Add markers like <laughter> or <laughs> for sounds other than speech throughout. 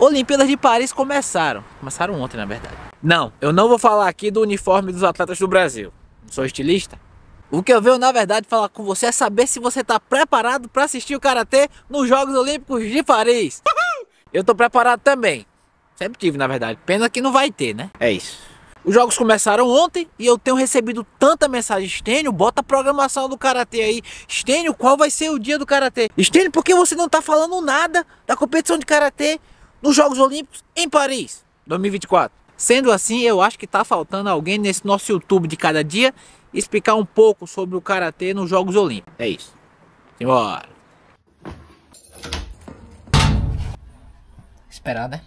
Olimpíadas de Paris começaram. Começaram ontem, na verdade. Não, eu não vou falar aqui do uniforme dos atletas do Brasil. Não sou estilista. O que eu venho, na verdade, falar com você é saber se você está preparado para assistir o Karatê nos Jogos Olímpicos de Paris. Eu estou preparado também. Sempre tive, na verdade. Pena que não vai ter, né? É isso. Os jogos começaram ontem e eu tenho recebido tanta mensagem. Estênio, bota a programação do Karatê aí. Estênio, qual vai ser o dia do Karatê? Estênio, por que você não tá falando nada da competição de Karatê? nos Jogos Olímpicos em Paris 2024. Sendo assim, eu acho que está faltando alguém nesse nosso YouTube de cada dia explicar um pouco sobre o karatê nos Jogos Olímpicos. É isso. Simbora. Esperar, né?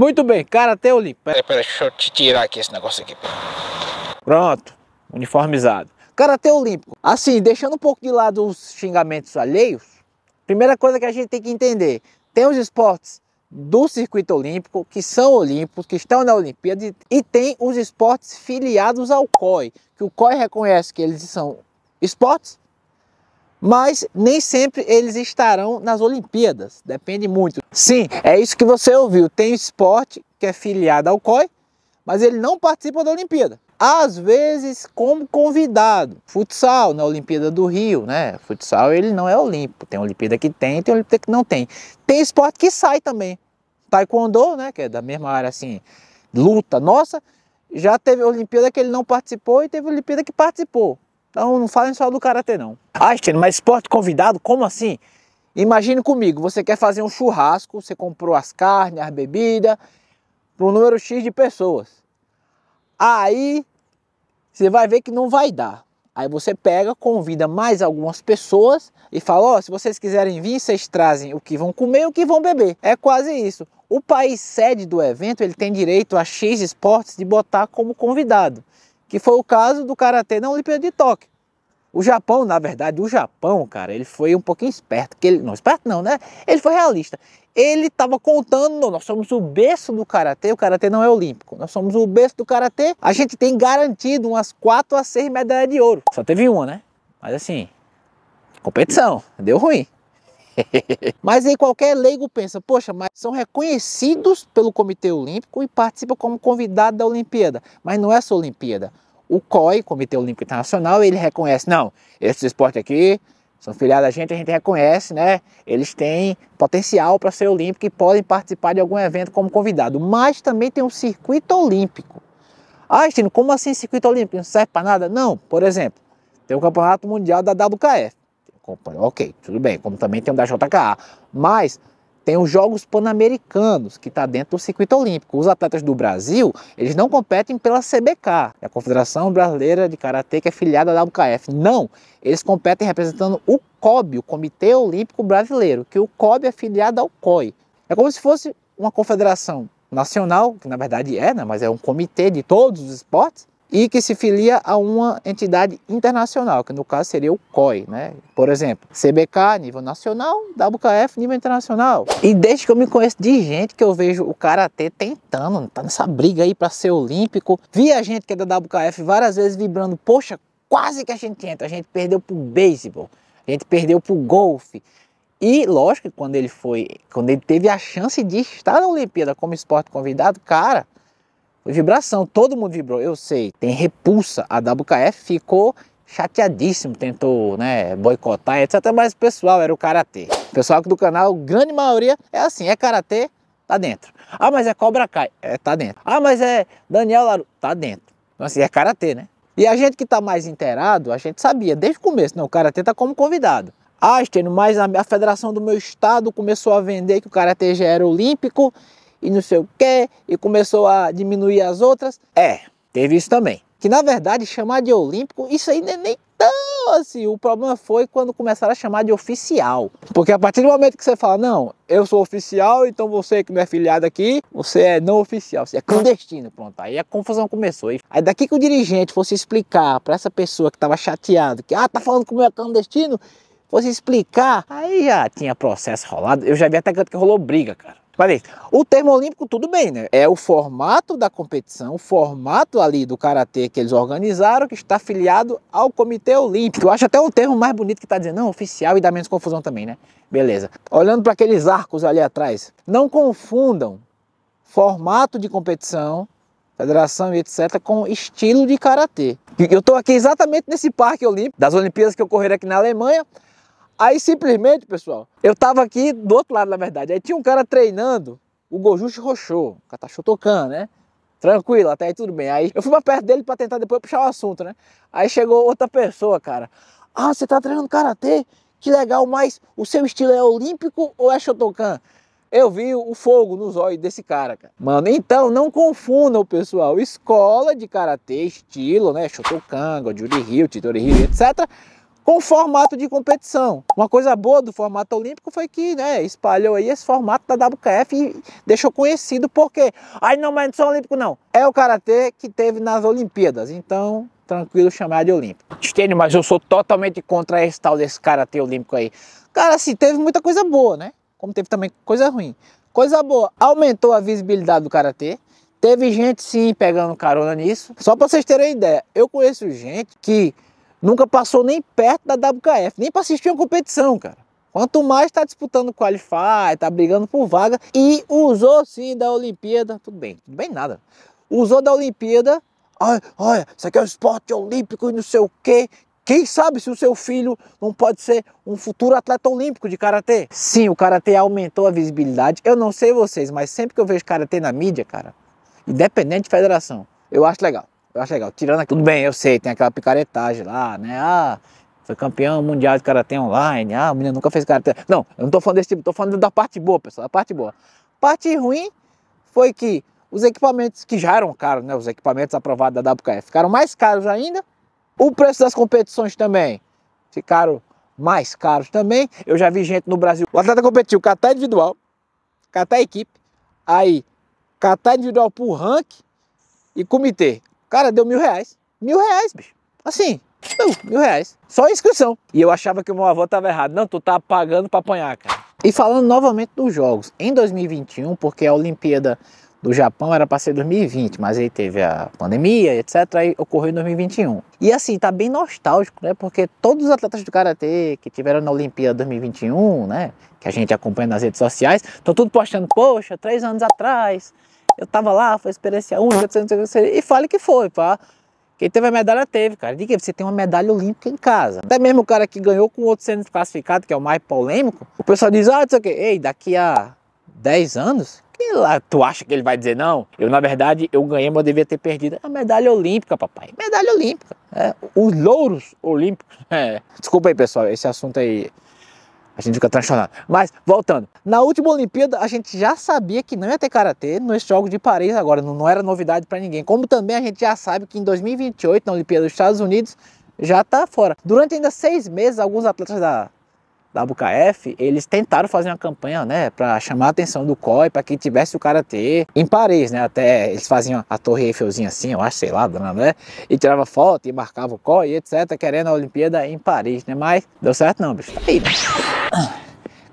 Muito bem, cara, até o lipo. Peraí, peraí, deixa eu te tirar aqui esse negócio aqui. Pronto, uniformizado. Karatê olímpico. Assim, deixando um pouco de lado os xingamentos alheios, primeira coisa que a gente tem que entender, tem os esportes do circuito olímpico, que são olímpicos, que estão na Olimpíada, e tem os esportes filiados ao COI, que o COI reconhece que eles são esportes mas nem sempre eles estarão nas Olimpíadas, depende muito. Sim, é isso que você ouviu. Tem esporte que é filiado ao COI, mas ele não participa da Olimpíada. Às vezes, como convidado, futsal na Olimpíada do Rio, né? Futsal ele não é olímpico. Tem Olimpíada que tem, tem Olimpíada que não tem. Tem esporte que sai também. Taekwondo, né? Que é da mesma área assim, luta nossa. Já teve Olimpíada que ele não participou e teve Olimpíada que participou. Então não falem só do karatê não. Einstein, mas esporte convidado? Como assim? Imagine comigo, você quer fazer um churrasco, você comprou as carnes, as bebidas, para um número X de pessoas. Aí você vai ver que não vai dar. Aí você pega, convida mais algumas pessoas e fala: Ó, oh, se vocês quiserem vir, vocês trazem o que vão comer e o que vão beber. É quase isso. O país sede do evento ele tem direito a X esportes de botar como convidado. Que foi o caso do Karatê na Olimpíada de Tóquio. O Japão, na verdade, o Japão, cara, ele foi um pouquinho esperto. Que ele, não, esperto não, né? Ele foi realista. Ele estava contando, nós somos o berço do Karatê, o Karatê não é olímpico. Nós somos o berço do Karatê, a gente tem garantido umas 4 a 6 medalhas de ouro. Só teve uma, né? Mas assim, competição, deu ruim. <laughs> mas aí qualquer leigo pensa, poxa, mas são reconhecidos pelo Comitê Olímpico e participam como convidado da Olimpíada. Mas não é só Olimpíada. O COI, Comitê Olímpico Internacional, ele reconhece, não, esses esporte aqui são filiados a gente, a gente reconhece, né? Eles têm potencial para ser olímpico e podem participar de algum evento como convidado. Mas também tem um circuito olímpico. Ah, Estino, como assim circuito olímpico? Não serve para nada? Não, por exemplo, tem o Campeonato Mundial da WKF acompanho. Ok, tudo bem, como também tem o da JK. Mas tem os Jogos Pan-Americanos, que está dentro do circuito olímpico. Os atletas do Brasil, eles não competem pela CBK, é a Confederação Brasileira de Karatê, que é filiada da UKF. Não, eles competem representando o COB, o Comitê Olímpico Brasileiro, que o COB é filiado ao COI. É como se fosse uma confederação nacional, que na verdade é, né? mas é um comitê de todos os esportes, e que se filia a uma entidade internacional, que no caso seria o COI, né? Por exemplo, CBK nível nacional, WKF nível internacional. E desde que eu me conheço de gente que eu vejo o karatê tentando, tá nessa briga aí para ser olímpico, vi a gente que é da WKF várias vezes vibrando, poxa, quase que a gente entra, a gente perdeu pro beisebol, a gente perdeu pro golfe. E lógico que quando ele foi, quando ele teve a chance de estar na Olimpíada como esporte convidado, cara, vibração, todo mundo vibrou, eu sei, tem repulsa. A WKF ficou chateadíssimo, tentou né, boicotar, etc. Mas o pessoal era o karatê. O pessoal do canal, grande maioria, é assim: é karatê, tá dentro. Ah, mas é Cobra Kai, é, tá dentro. Ah, mas é Daniel Laru, tá dentro. Então, assim, é karatê, né? E a gente que tá mais inteirado, a gente sabia desde o começo, não, o karatê tá como convidado. Ah, Estênio, mas a, a federação do meu estado começou a vender que o karatê já era olímpico e não sei o que, e começou a diminuir as outras. É, teve isso também. Que na verdade chamar de olímpico, isso aí não é nem tão assim. O problema foi quando começaram a chamar de oficial. Porque a partir do momento que você fala, não, eu sou oficial, então você que não é filiado aqui, você é não oficial, você é clandestino, pronto. Aí a confusão começou. Aí daqui que o dirigente fosse explicar para essa pessoa que estava chateado, que ah, tá falando como é clandestino, fosse explicar, aí já tinha processo rolado. Eu já vi até que rolou briga, cara. Mas, o termo olímpico, tudo bem, né? É o formato da competição, o formato ali do karatê que eles organizaram, que está filiado ao Comitê Olímpico. Eu acho até o termo mais bonito que está dizendo, não, oficial e dá menos confusão também, né? Beleza. Olhando para aqueles arcos ali atrás, não confundam formato de competição federação e etc., com estilo de karatê. Eu estou aqui exatamente nesse parque olímpico, das Olimpíadas que ocorreram aqui na Alemanha, Aí simplesmente, pessoal, eu tava aqui do outro lado, na verdade. Aí tinha um cara treinando o Gojushi Rochô, Katachô tá Tokan, né? Tranquilo, até aí tudo bem. Aí eu fui pra perto dele pra tentar depois puxar o assunto, né? Aí chegou outra pessoa, cara. Ah, você tá treinando karatê? Que legal, mas o seu estilo é olímpico ou é Shotokan? Eu vi o fogo nos olhos desse cara, cara. Mano, então não confundam, pessoal. Escola de karatê, estilo, né? Shotokan, Goju Ryu, Titori Ryu, etc com o formato de competição. Uma coisa boa do formato olímpico foi que né, espalhou aí esse formato da WKF e deixou conhecido porque, aí não, mas não só olímpico não, é o karatê que teve nas Olimpíadas, então tranquilo chamar de olímpico. Estênio, mas eu sou totalmente contra esse tal desse karatê olímpico aí. Cara, assim, teve muita coisa boa, né? Como teve também coisa ruim. Coisa boa, aumentou a visibilidade do karatê, Teve gente sim pegando carona nisso. Só para vocês terem ideia, eu conheço gente que nunca passou nem perto da WKF, nem para assistir uma competição, cara. Quanto mais está disputando qualify, está brigando por vaga e usou sim da Olimpíada, tudo bem, tudo bem nada. Usou da Olimpíada, olha, olha, isso aqui é um esporte olímpico e não sei o quê. Quem sabe se o seu filho não pode ser um futuro atleta olímpico de karatê? Sim, o karatê aumentou a visibilidade. Eu não sei vocês, mas sempre que eu vejo karatê na mídia, cara, independente de federação, eu acho legal. Eu acho legal. Tirando aqui, tudo bem, eu sei, tem aquela picaretagem lá, né? Ah, foi campeão mundial de karatê online. Ah, o menino nunca fez karatê. Não, eu não tô falando desse tipo, tô falando da parte boa, pessoal, da parte boa. Parte ruim foi que os equipamentos que já eram caros, né? Os equipamentos aprovados da WKF ficaram mais caros ainda. O preço das competições também ficaram mais caros também. Eu já vi gente no Brasil. O atleta competiu catá individual, catá equipe, aí catá individual por ranking e comitê. Cara, deu mil reais. Mil reais, bicho. Assim, uh, mil reais. Só inscrição. E eu achava que o meu avô tava errado. Não, tu tá pagando pra apanhar, cara. E falando novamente dos jogos, em 2021, porque a Olimpíada do Japão era para ser 2020, mas aí teve a pandemia, etc, aí ocorreu em 2021. E assim, tá bem nostálgico, né? Porque todos os atletas do karatê que tiveram na Olimpíada 2021, né, que a gente acompanha nas redes sociais, estão tudo postando, poxa, três anos atrás, eu tava lá, foi experiência única, e fale que foi, pá. Quem teve a medalha teve, cara. Diga, você tem uma medalha olímpica em casa. Até mesmo o cara que ganhou com outro sendo classificado, que é o mais polêmico, o pessoal diz, ah, não sei o quê. Ei, daqui a 10 anos, que lá, tu acha que ele vai dizer não? Eu, na verdade, eu ganhei, mas eu devia ter perdido. A medalha olímpica, papai. Medalha olímpica. É, os louros olímpicos. <laughs> É. Desculpa aí, pessoal, esse assunto aí a gente fica transtornado. Mas, voltando. Na última Olimpíada, a gente já sabia que não ia ter Karatê nos Jogos de Paris agora. Não, não era novidade para ninguém. Como também a gente já sabe que em 2028, na Olimpíada dos Estados Unidos, já está fora. Durante ainda seis meses, alguns atletas da da Bucaef, eles tentaram fazer uma campanha, né, para chamar a atenção do COI, para que tivesse o karatê em Paris, né? Até eles faziam a Torre Eiffelzinha assim, eu acho, sei lá, né? E tirava foto e marcava o COI, etc, querendo a Olimpíada em Paris, né? Mas deu certo não, bicho. Tá aí. Bicho.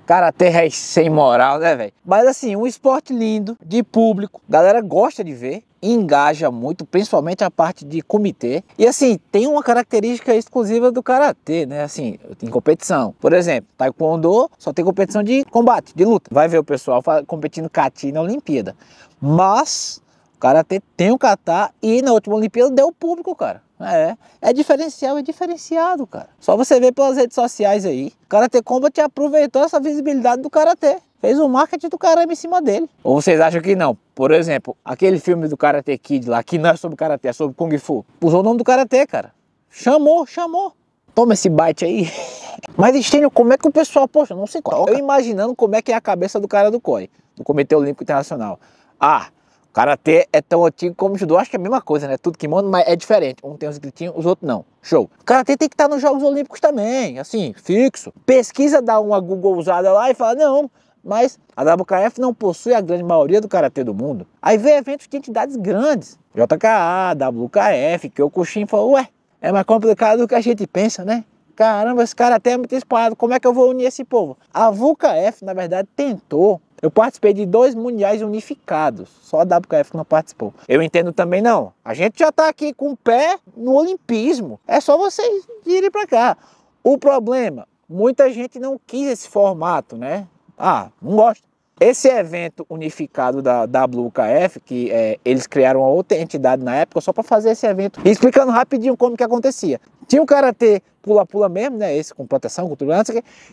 Cara, a terra é sem moral, né, velho? Mas assim, um esporte lindo, de público, galera gosta de ver engaja muito, principalmente a parte de comitê. E assim, tem uma característica exclusiva do karatê, né? Assim, tem competição. Por exemplo, taekwondo só tem competição de combate, de luta. Vai ver o pessoal competindo kati na Olimpíada. Mas o karatê tem o um kata e na última Olimpíada deu público, cara. É, é diferencial, é diferenciado, cara. Só você ver pelas redes sociais aí. O Karate Combat aproveitou essa visibilidade do Karatê. Fez o um marketing do caramba em cima dele. Ou vocês acham que não? Por exemplo, aquele filme do Karate Kid lá, que não é sobre Karatê, é sobre Kung Fu. Usou o nome do Karatê, cara. Chamou, chamou. Toma esse bite aí. <laughs> Mas, Estênio, como é que o pessoal, poxa, não sei qual. Eu imaginando como é que é a cabeça do cara do COI, do Comitê Olímpico Internacional. Ah, Karatê é tão antigo como judô, acho que é a mesma coisa, né? Tudo que manda, mas é diferente. Um tem os gritinhos, os outros não. Show. Karatê tem que estar nos Jogos Olímpicos também, assim, fixo. Pesquisa, dá uma Google usada lá e fala, não, mas a WKF não possui a grande maioria do karatê do mundo. Aí vem eventos de entidades grandes, JKA, WKF, que o Coxim falou, ué, é mais complicado do que a gente pensa, né? Caramba, esse karatê é muito espalhado, como é que eu vou unir esse povo? A VUKF, na verdade, tentou eu participei de dois mundiais unificados, só a WKF não participou. Eu entendo também não. A gente já está aqui com o pé no olimpismo. É só vocês irem para cá. O problema, muita gente não quis esse formato, né? Ah, não gosta. Esse evento unificado da, da WKF, que é, eles criaram uma outra entidade na época só para fazer esse evento, e explicando rapidinho como que acontecia. Tinha o karatê pula-pula mesmo, né? Esse com proteção, com tudo,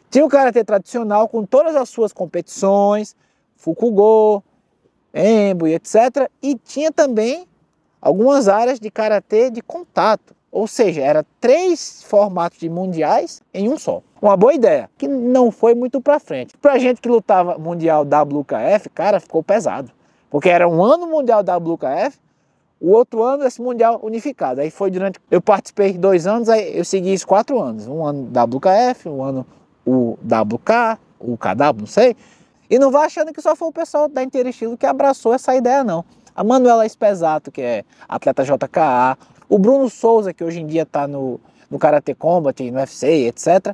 Tinha o karatê tradicional com todas as suas competições, fukugo, Embu, e etc. E tinha também algumas áreas de karatê de contato, ou seja, era três formatos de mundiais em um só uma boa ideia, que não foi muito para frente. Pra gente que lutava Mundial WKF, cara, ficou pesado. Porque era um ano Mundial WKF, o outro ano esse Mundial unificado. Aí foi durante. Eu participei dois anos, aí eu segui isso quatro anos. Um ano WKF, um ano o WK, o KW, não sei. E não vá achando que só foi o pessoal da Interestilo que abraçou essa ideia, não. A Manuela Espesato, que é atleta JKA, o Bruno Souza, que hoje em dia está no, no Karate Combat, no UFC, etc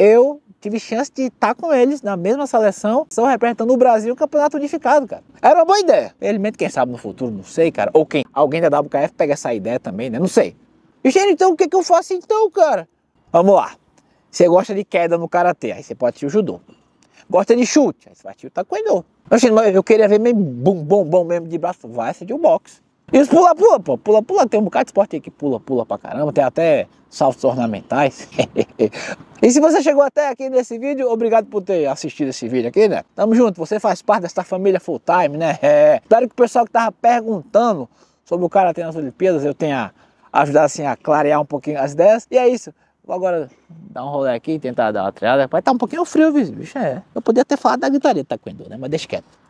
eu tive chance de estar tá com eles na mesma seleção, só representando o Brasil no campeonato unificado, cara. Era uma boa ideia. Felizmente, quem sabe no futuro, não sei, cara. Ou quem, alguém da WKF pega essa ideia também, né? Não sei. Gente, então o que, é que eu faço então, cara? Vamos lá. Você gosta de queda no karatê, aí você pode ser o judô. Gosta de chute, aí você vai assistir o taekwondo. Eu queria ver meio bom, bom, bom mesmo de braço, vai de um boxe. Isso pula, pula, pô. Pula, pula. Tem um bocado de esporte aí que pula, pula pra caramba. Tem até saltos ornamentais. <laughs> e se você chegou até aqui nesse vídeo, obrigado por ter assistido esse vídeo aqui, né? Tamo junto. Você faz parte dessa família full time, né? É. Espero que o pessoal que tava perguntando sobre o cara nas Olimpíadas eu tenha ajudado assim a clarear um pouquinho as ideias. E é isso. Vou agora dar um rolê aqui, tentar dar uma treada. Vai estar tá um pouquinho frio, bicho. É. Eu poderia ter falado da gritaria do com né? Mas deixa quieto.